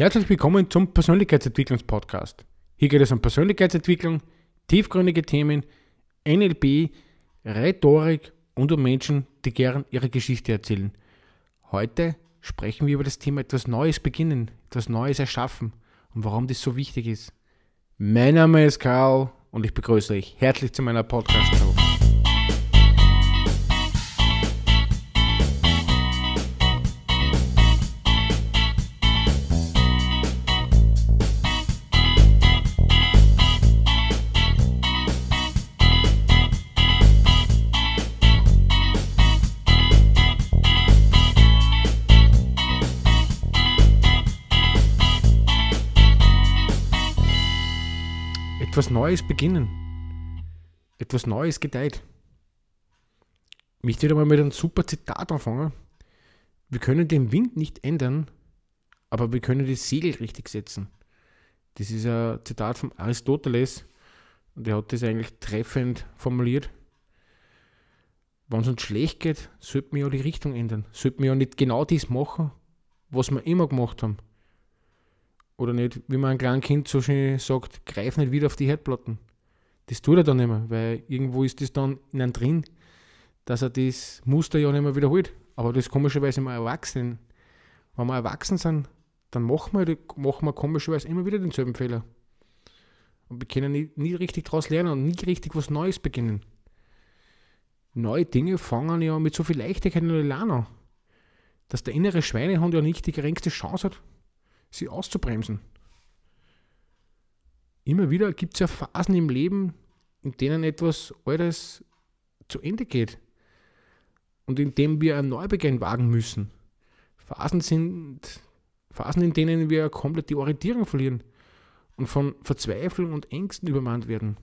Herzlich willkommen zum Persönlichkeitsentwicklungspodcast. Hier geht es um Persönlichkeitsentwicklung, tiefgründige Themen, NLP, Rhetorik und um Menschen, die gern ihre Geschichte erzählen. Heute sprechen wir über das Thema etwas Neues beginnen, etwas Neues erschaffen und warum das so wichtig ist. Mein Name ist Karl und ich begrüße euch herzlich zu meiner Podcast-Show. Etwas Neues beginnen. Etwas Neues gedeiht. Ich möchte wieder mal mit einem super Zitat anfangen. Wir können den Wind nicht ändern, aber wir können die Segel richtig setzen. Das ist ein Zitat von Aristoteles und er hat das eigentlich treffend formuliert. Wenn es uns schlecht geht, sollte man ja die Richtung ändern. Sollte man ja nicht genau das machen, was wir immer gemacht haben oder nicht, wie man ein kleines Kind so schön sagt, greif nicht wieder auf die Herdplatten. Das tut er dann nicht mehr, weil irgendwo ist das dann in einem drin, dass er das Muster ja nicht mehr wiederholt. Aber das ist komischerweise immer erwachsen. Wenn wir erwachsen sind, dann machen wir, machen wir komischerweise immer wieder denselben Fehler. Und wir können nie, nie richtig daraus lernen und nie richtig was Neues beginnen. Neue Dinge fangen ja mit so viel Leichtigkeit in der an, dass der innere Schweinehund ja nicht die geringste Chance hat, sie auszubremsen. Immer wieder gibt es ja Phasen im Leben, in denen etwas Altes zu Ende geht und in dem wir einen Neubeginn wagen müssen. Phasen sind Phasen, in denen wir komplett die Orientierung verlieren und von Verzweiflung und Ängsten übermannt werden.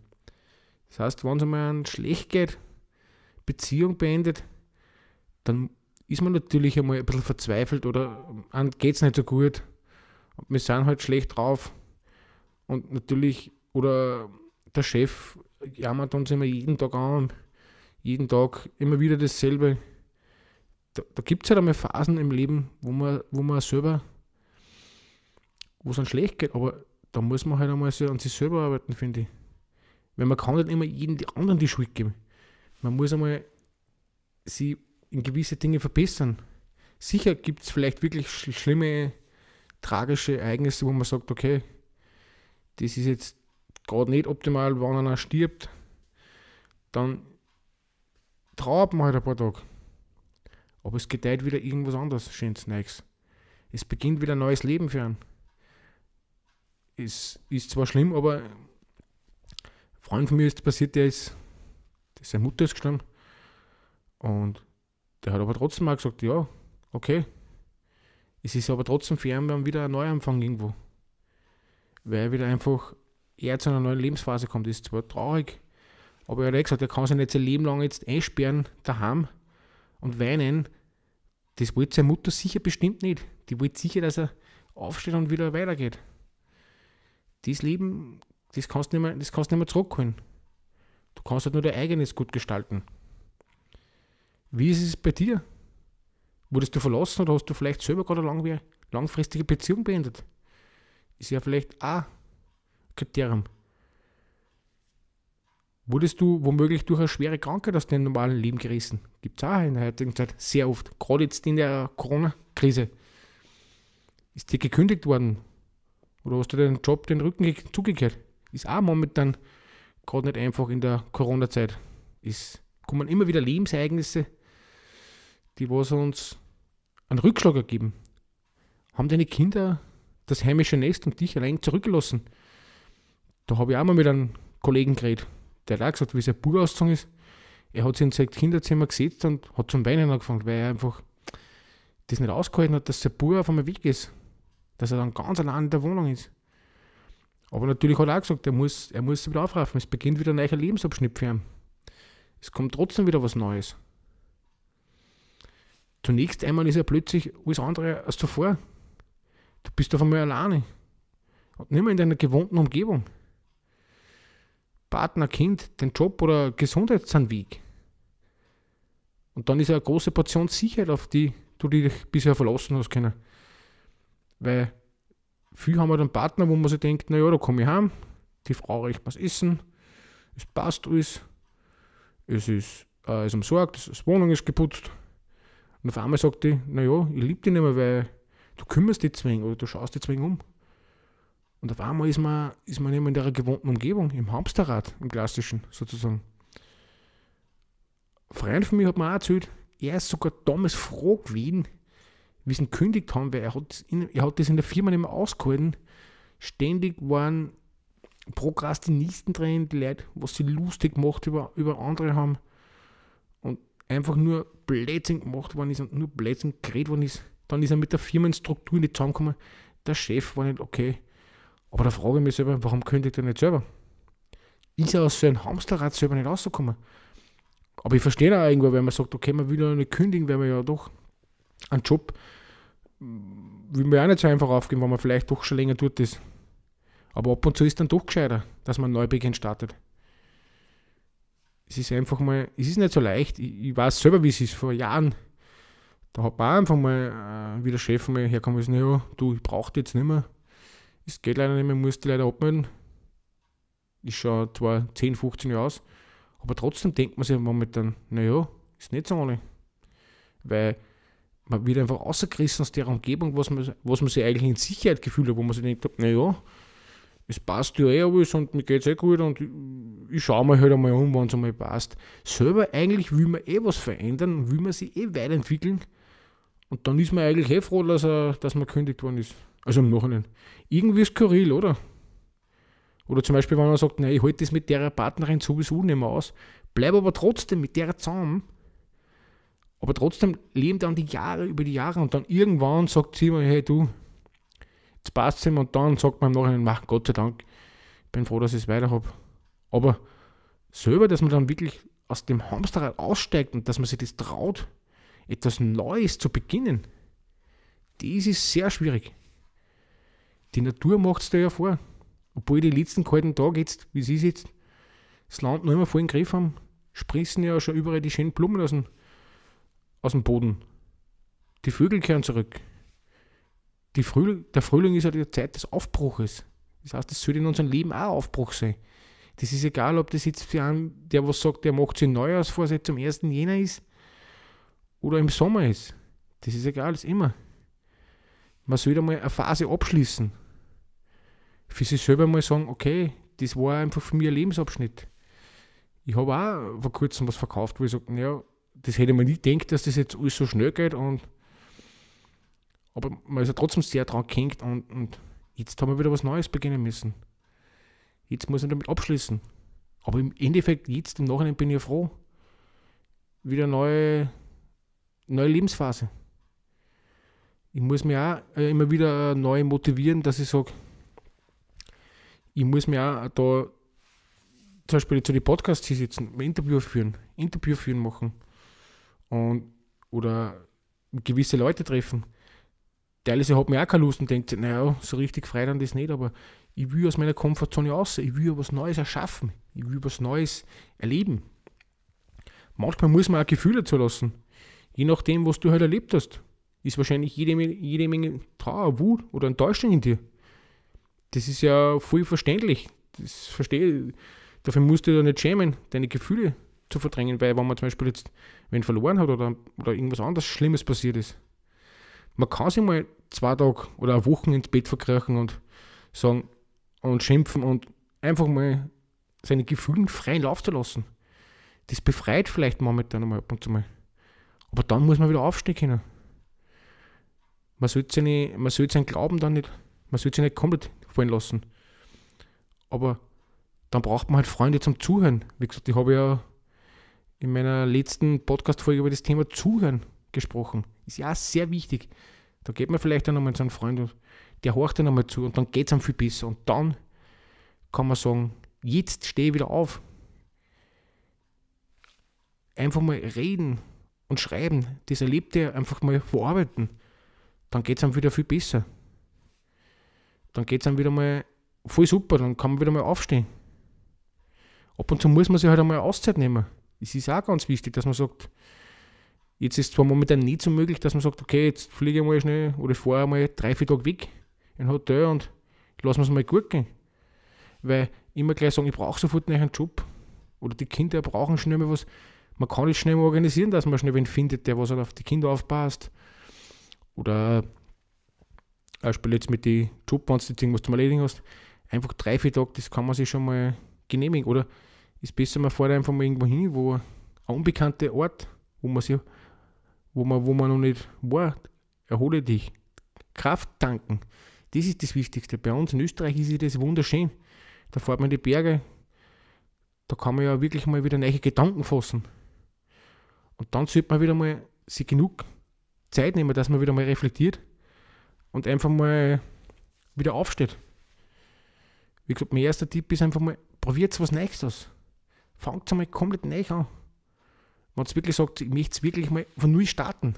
Das heißt, wenn es einmal schlecht geht, Beziehung beendet, dann ist man natürlich einmal ein bisschen verzweifelt oder ähm, geht es nicht so gut. Und wir sind halt schlecht drauf. Und natürlich, oder der Chef jammert uns immer jeden Tag an, jeden Tag immer wieder dasselbe. Da, da gibt es halt einmal Phasen im Leben, wo man, wo man selber, wo es dann schlecht geht, aber da muss man halt einmal so an sich selber arbeiten, finde ich. Weil man kann nicht immer jedem anderen die Schuld geben. Man muss einmal sie in gewisse Dinge verbessern. Sicher gibt es vielleicht wirklich schlimme tragische Ereignisse, wo man sagt, okay, das ist jetzt gerade nicht optimal, wenn einer stirbt, dann trauert man halt ein paar Tage. Aber es gedeiht wieder irgendwas anderes, schönes Neues. Es beginnt wieder ein neues Leben für einen. Es ist zwar schlimm, aber ein Freund von mir ist passiert, der ist, seine Mutter ist gestorben. Und der hat aber trotzdem mal gesagt, ja, okay, es ist aber trotzdem fair, wir haben wieder einen Neuanfang irgendwo. Weil er wieder einfach er zu einer neuen Lebensphase kommt. Das ist zwar traurig, aber er hat gesagt, er kann sich nicht sein Leben lang jetzt einsperren daheim und weinen. Das wollte seine Mutter sicher bestimmt nicht. Die wollte sicher, dass er aufsteht und wieder weitergeht. Dieses Leben, das kannst du nicht mehr, das kannst du nicht mehr zurückholen. Du kannst halt nur dein eigenes gut gestalten. Wie ist es bei dir? Wurdest du verlassen oder hast du vielleicht selber gerade eine langfristige Beziehung beendet? Ist ja vielleicht auch ein Kriterium. Wurdest du womöglich durch eine schwere Krankheit aus deinem normalen Leben gerissen? Gibt es auch in der heutigen Zeit sehr oft, gerade jetzt in der Corona-Krise. Ist dir gekündigt worden? Oder hast du deinen Job den Rücken zugekehrt? Ist auch momentan gerade nicht einfach in der Corona-Zeit. Es kommen immer wieder Lebensereignisse die was uns einen Rückschlag ergeben. Haben deine Kinder das heimische Nest und dich allein zurückgelassen? Da habe ich auch mal mit einem Kollegen geredet, der hat auch gesagt, wie sein Bub ausgezogen ist. Er hat sich in sein Kinderzimmer gesetzt und hat zum Weinen angefangen, weil er einfach das nicht ausgehalten hat, dass sein Bub auf einmal weg ist. Dass er dann ganz allein in der Wohnung ist. Aber natürlich hat er auch gesagt, er muss, er muss sich wieder aufraffen. Es beginnt wieder ein neuer Lebensabschnitt für ihn. Es kommt trotzdem wieder was Neues zunächst einmal ist ja plötzlich alles andere als zuvor. Du bist auf einmal alleine. Und nicht mehr in deiner gewohnten Umgebung. Partner, Kind, den Job oder Gesundheit sind weg. Und dann ist eine große Portion Sicherheit, auf die du dich bisher verlassen hast können. Weil viel haben wir dann Partner, wo man sich denkt, naja, da komme ich heim, die Frau reicht mir das Essen, es passt alles, es ist, äh, es umsorgt, die Wohnung ist geputzt, und auf einmal sagt die, naja, ich liebe dich nicht mehr, weil du kümmerst dich zwingen oder du schaust dich zwingen um. Und auf einmal ist man, ist man immer in der gewohnten Umgebung, im Hamsterrad, im klassischen sozusagen. Ein Freund von mir hat mir auch erzählt, er ist sogar damals froh gewesen, wie sie ihn gekündigt haben, weil er hat, in, er hat das in der Firma nicht mehr ausgehalten. Ständig waren Prokrastinisten drin, die Leute, was sie lustig gemacht über, über andere haben einfach nur Blödsinn gemacht worden ist und nur Blödsinn geredet worden ist. Dann ist er mit der Firmenstruktur nicht zusammengekommen. Der Chef war nicht okay. Aber da frage ich mich selber, warum kündigt er nicht selber? Ist er aus so einem Hamsterrad selber nicht rausgekommen? Aber ich verstehe auch irgendwo, wenn man sagt, okay, man will ja nicht kündigen, weil man ja doch einen Job hm, will man ja nicht so einfach aufgeben, weil man vielleicht doch schon länger tut das. Aber ab und zu ist dann doch gescheiter, dass man einen Neubeginn startet es ist einfach mal, es ist nicht so leicht. Ich, ich weiß selber, wie es ist vor Jahren. Da hat man einfach mal äh, wieder Chef mal herkommen und ja, du, ich brauche jetzt nicht mehr. Es geht leider nicht mehr, musst die leider abmelden. Ich schaue zwar 10, 15 Jahre aus, aber trotzdem denkt man sich momentan, naja, ist nicht so ohne. Weil man wird einfach rausgerissen aus der Umgebung, was man, was man sich eigentlich in Sicherheit gefühlt hat, wo man sich denkt, naja, es passt ja eh alles und mir geht es eh gut und ich schaue mir halt einmal um, wann es einmal passt. Selber eigentlich will man eh was verändern, und will man sich eh weiterentwickeln und dann ist man eigentlich eh froh, dass, er, dass man gekündigt worden ist. Also im Nachhinein. Irgendwie skurril, oder? Oder zum Beispiel, wenn man sagt, nein, ich halte das mit der Partnerin sowieso nicht mehr aus, bleib aber trotzdem mit der zusammen. Aber trotzdem leben dann die Jahre über die Jahre und dann irgendwann sagt sie mir, hey du, passt ihm und dann sagt man im Nachhinein, mach Gott sei Dank, ich bin froh, dass ich es weiter habe. Aber selber, dass man dann wirklich aus dem Hamsterrad aussteigt und dass man sich das traut, etwas Neues zu beginnen, das ist sehr schwierig. Die Natur macht es dir ja vor. Obwohl die letzten kalten Tage jetzt, wie sie jetzt, das Land noch immer voll im Griff haben, sprießen ja schon überall die schönen Blumen aus dem, aus dem Boden. Die Vögel kehren zurück. Frühling, der Frühling ist ja die Zeit des Aufbruches. Das heißt, das sollte in unserem Leben auch Aufbruch sein. Das ist egal, ob das jetzt für einen, der was sagt, der macht sich Neujahrsvorsätze zum 1. Jänner ist oder im Sommer ist. Das ist egal, das ist immer. Man sollte mal eine Phase abschließen. Für sich selber mal sagen, okay, das war einfach für mich ein Lebensabschnitt. Ich habe auch vor kurzem was verkauft, wo ich sage, naja, das hätte man mir nie gedacht, dass das jetzt alles so schnell geht und aber man ist ja trotzdem sehr dran gehängt und, und jetzt haben wir wieder was Neues beginnen müssen. Jetzt muss ich damit abschließen. Aber im Endeffekt, jetzt im Nachhinein bin ich ja froh. Wieder neue, neue Lebensphase. Ich muss mich auch äh, immer wieder neu motivieren, dass ich sage, ich muss mich auch da zum Beispiel zu den Podcasts hier sitzen, Interview führen, Interview führen machen und oder gewisse Leute treffen teilweise hat man auch keine Lust und denkt, naja, so richtig frei dann das nicht, aber ich will aus meiner Komfortzone raus, ich will was Neues erschaffen, ich will was Neues erleben. Manchmal muss man auch Gefühle zulassen. Je nachdem, was du halt erlebt hast, ist wahrscheinlich jede, jede Menge Trauer, Wut oder Enttäuschung in dir. Das ist ja voll verständlich. Das verstehe Dafür musst du dir nicht schämen, deine Gefühle zu verdrängen, weil wenn man zum Beispiel jetzt wen verloren hat oder, oder irgendwas anderes Schlimmes passiert ist, man kann sich mal zwei Tage oder Wochen ins Bett verkriechen und sagen und schimpfen und einfach mal seine Gefühle freien Lauf zu lassen. Das befreit vielleicht momentan einmal ab und zu mal. Aber dann muss man wieder aufstehen können. Man sollte, seine, man sollte seinen Glauben dann nicht, man sollte sich nicht komplett fallen lassen. Aber dann braucht man halt Freunde zum Zuhören. Wie gesagt, ich habe ja in meiner letzten Podcast-Folge über das Thema Zuhören gesprochen. Ist ja auch sehr wichtig. Da geht man vielleicht dann nochmal zu einem Freund und der horcht dann nochmal zu und dann geht es einem viel besser. Und dann kann man sagen, jetzt stehe ich wieder auf. Einfach mal reden und schreiben, das Erlebte einfach mal verarbeiten. Dann geht es einem wieder viel besser. Dann geht es einem wieder mal voll super, dann kann man wieder mal aufstehen. Ab und zu muss man sich halt einmal Auszeit nehmen. Es ist auch ganz wichtig, dass man sagt, Jetzt ist zwar momentan nicht so möglich, dass man sagt, okay, jetzt fliege ich mal schnell oder fahre mal drei, vier Tage weg in ein Hotel und lassen wir es mal gut gehen. Weil immer gleich sagen, ich brauche sofort einen Job oder die Kinder brauchen schnell mal was. Man kann es schnell mal organisieren, dass man schnell wen findet, der was halt auf die Kinder aufpasst. Oder ich spiele jetzt mit den Job, die du jetzt irgendwas zum Erledigen hast. Einfach drei, vier Tage, das kann man sich schon mal genehmigen. Oder ist besser, man fährt einfach mal irgendwo hin, wo ein unbekannter Ort, wo man sich wo man, wo man noch nicht war. Erhole dich. Kraft tanken. Das ist das Wichtigste. Bei uns in Österreich ist das wunderschön. Da fährt man die Berge. Da kann man ja wirklich mal wieder neue Gedanken fassen. Und dann sollte man wieder mal sich genug Zeit nehmen, dass man wieder mal reflektiert und einfach mal wieder aufsteht. Wie gesagt, mein erster Tipp ist einfach mal, probiert was Neues aus. Fangt einmal komplett neu an wenn es wirklich sagt, ich möchte es wirklich mal von null starten.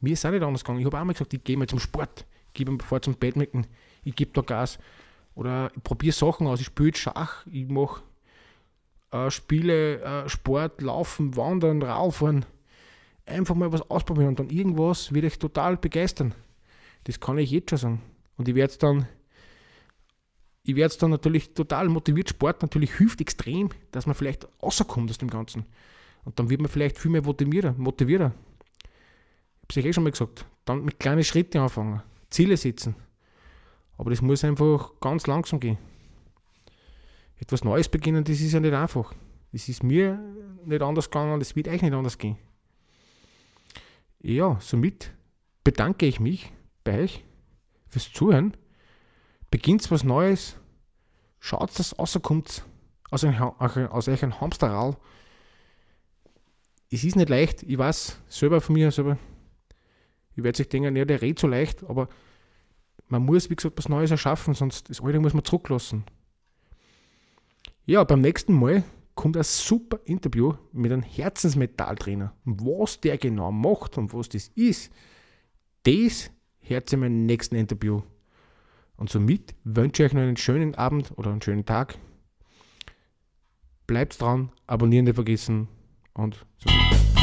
Mir ist auch nicht anders gegangen. Ich habe auch mal gesagt, ich gehe mal zum Sport, ich gehe vor zum Badminton, ich gebe da Gas. Oder ich probiere Sachen aus, ich spiele Schach, ich mache äh, Spiele, äh, Sport, Laufen, Wandern, Radfahren. Einfach mal was ausprobieren und dann irgendwas würde ich total begeistern. Das kann ich jetzt schon sagen. Und ich werde es dann, ich werde dann natürlich total motiviert. Sport natürlich hilft extrem, dass man vielleicht rauskommt aus dem Ganzen. Und dann wird man vielleicht viel mehr motivierter. motivierter. Ich habe es eh schon mal gesagt. Dann mit kleinen Schritten anfangen. Ziele setzen. Aber das muss einfach ganz langsam gehen. Etwas Neues beginnen, das ist ja nicht einfach. Das ist mir nicht anders gegangen, das wird euch nicht anders gehen. Ja, somit bedanke ich mich bei euch fürs Zuhören. Beginnt was Neues. Schaut, dass es rauskommt aus, ein, aus euch ein Hamsterrad es ist nicht leicht, ich weiß, selber von mir selber, ich werde sich denken, ja, der redet so leicht, aber man muss, wie gesagt, was Neues erschaffen, sonst das Alte muss man zurücklassen. Ja, beim nächsten Mal kommt ein super Interview mit einem Herzensmetalltrainer. Was der genau macht und was das ist, das hört sich in meinem nächsten Interview. Und somit wünsche ich euch noch einen schönen Abend oder einen schönen Tag. Bleibt dran, abonnieren nicht vergessen und zurück.